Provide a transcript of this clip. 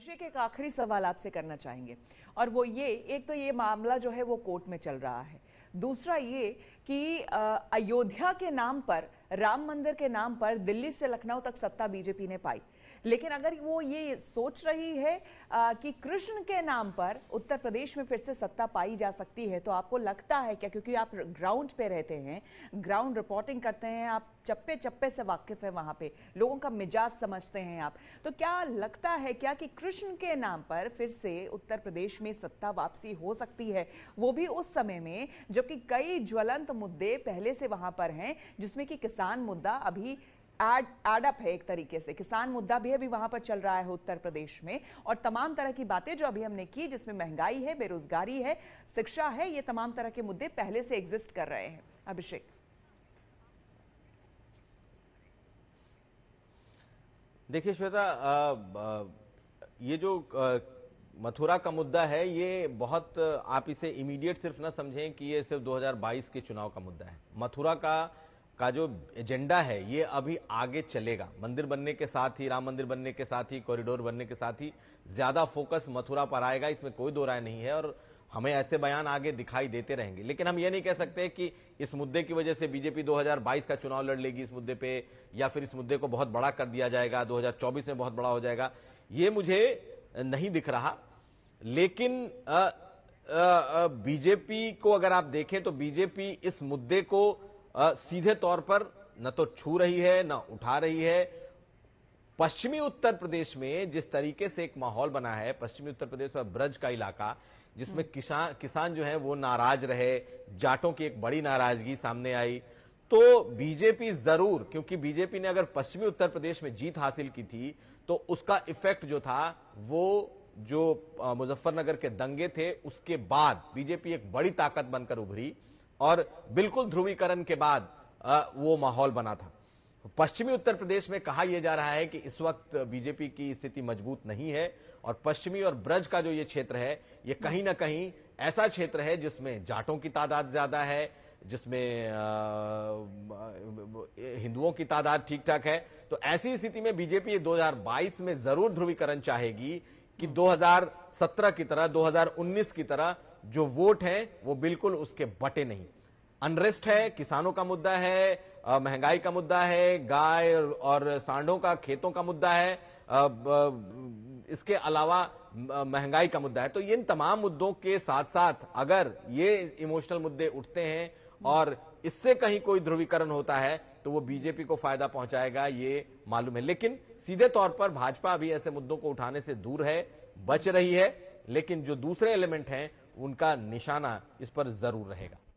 अभिषेक एक आखिरी सवाल आपसे करना चाहेंगे और वो ये एक तो ये मामला जो है वो कोर्ट में चल रहा है दूसरा ये कि अयोध्या के नाम पर राम मंदिर के नाम पर दिल्ली से लखनऊ तक सत्ता बीजेपी ने पाई लेकिन अगर वो ये सोच रही है आ, कि कृष्ण के नाम पर उत्तर प्रदेश में फिर से सत्ता पाई जा सकती है तो आपको लगता है क्या क्योंकि आप ग्राउंड पे रहते हैं ग्राउंड रिपोर्टिंग करते हैं आप चप्पे चप्पे से वाकिफ है वहां पे लोगों का मिजाज समझते हैं आप तो क्या लगता है क्या कि कृष्ण के नाम पर फिर से उत्तर प्रदेश में सत्ता वापसी हो सकती है वो भी उस समय में जबकि कई ज्वलंत मुद्दे पहले से वहां पर हैं जिसमें कि किसान किसान मुद्दा अभी एड एड अप है एक तरीके से किसान मुद्दा भी अभी वहां पर चल रहा है उत्तर प्रदेश में और तमाम तरह की बातें जो अभी हमने की जिसमें महंगाई है बेरोजगारी है शिक्षा है ये तमाम तरह के मुद्दे पहले से एग्जिस्ट कर रहे हैं अभिषेक देखिए श्वेता ये जो मथुरा का मुद्दा है ये बहुत आप इसे इमीडिएट सिर्फ ना समझें कि ये सिर्फ 2022 के चुनाव का मुद्दा है मथुरा का का जो एजेंडा है ये अभी आगे चलेगा मंदिर बनने के साथ ही राम मंदिर बनने के साथ ही कॉरिडोर बनने के साथ ही ज्यादा फोकस मथुरा पर आएगा इसमें कोई दो राय नहीं है और हमें ऐसे बयान आगे दिखाई देते रहेंगे लेकिन हम ये नहीं कह सकते कि इस मुद्दे की वजह से बीजेपी 2022 का चुनाव लड़ लेगी इस मुद्दे पे या फिर इस मुद्दे को बहुत बड़ा कर दिया जाएगा 2024 में बहुत बड़ा हो जाएगा ये मुझे नहीं दिख रहा लेकिन आ, आ, आ, बीजेपी को अगर आप देखें तो बीजेपी इस मुद्दे को सीधे तौर पर न तो छू रही है न उठा रही है पश्चिमी उत्तर प्रदेश में जिस तरीके से एक माहौल बना है पश्चिमी उत्तर प्रदेश और ब्रज का इलाका जिसमें हम्म। किसान किसान जो है वो नाराज रहे जाटों की एक बड़ी नाराजगी सामने आई तो बीजेपी जरूर क्योंकि बीजेपी ने अगर पश्चिमी उत्तर प्रदेश में जीत हासिल की थी तो उसका इफेक्ट जो था वो जो मुजफ्फरनगर के दंगे थे उसके बाद बीजेपी एक बड़ी ताकत बनकर उभरी और बिल्कुल ध्रुवीकरण के बाद वो माहौल बना था पश्चिमी उत्तर प्रदेश में कहा यह जा रहा है कि इस वक्त बीजेपी की स्थिति मजबूत नहीं है और पश्चिमी और ब्रज का जो ये क्षेत्र है ये कहीं ना कहीं ऐसा क्षेत्र है जिसमें जाटों की तादाद ज्यादा है जिसमें हिंदुओं की तादाद ठीक ठाक है तो ऐसी स्थिति में बीजेपी 2022 में जरूर ध्रुवीकरण चाहेगी कि 2017 हम्म। की तरह 2019 की तरह जो वोट है वो बिल्कुल उसके बटे नहीं अनरेस्ट है किसानों का मुद्दा है महंगाई का मुद्दा है गाय और सांडों का खेतों का मुद्दा है इसके अलावा महंगाई का मुद्दा है तो इन तमाम मुद्दों के साथ साथ अगर ये इमोशनल मुद्दे उठते हैं और इससे कहीं कोई ध्रुवीकरण होता है तो वो बीजेपी को फायदा पहुंचाएगा ये मालूम है लेकिन सीधे तौर पर भाजपा अभी ऐसे मुद्दों को उठाने से दूर है बच रही है लेकिन जो दूसरे एलिमेंट हैं उनका निशाना इस पर जरूर रहेगा